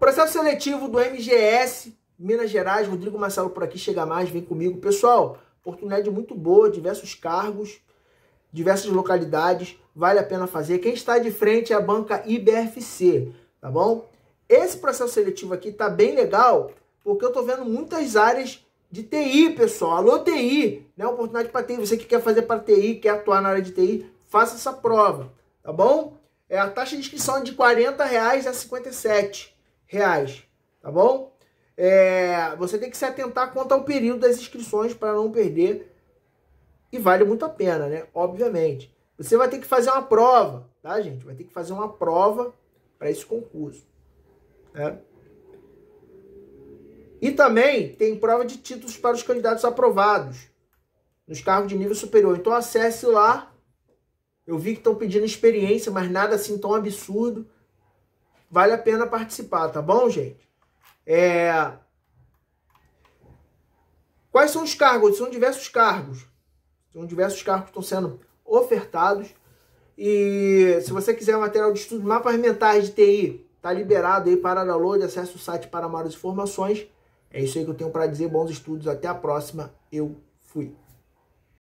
Processo seletivo do MGS, Minas Gerais, Rodrigo Marcelo por aqui, chega mais, vem comigo. Pessoal, oportunidade muito boa, diversos cargos, diversas localidades, vale a pena fazer. Quem está de frente é a banca IBFC, tá bom? Esse processo seletivo aqui tá bem legal, porque eu tô vendo muitas áreas de TI, pessoal. Alô, TI, né? Oportunidade para TI. Você que quer fazer para TI, quer atuar na área de TI, faça essa prova, tá bom? É, a taxa de inscrição é de R$ reais a R$ reais, tá bom? É, você tem que se atentar quanto ao período das inscrições para não perder e vale muito a pena, né? Obviamente. Você vai ter que fazer uma prova, tá, gente? Vai ter que fazer uma prova para esse concurso, né? E também tem prova de títulos para os candidatos aprovados nos cargos de nível superior. Então acesse lá. Eu vi que estão pedindo experiência, mas nada assim tão absurdo. Vale a pena participar, tá bom, gente? É... Quais são os cargos? São diversos cargos. São diversos cargos que estão sendo ofertados. E se você quiser material de estudo, mapas mentais de TI, tá liberado aí para download, acesse o site para maiores informações. É isso aí que eu tenho para dizer. Bons estudos, até a próxima. Eu fui.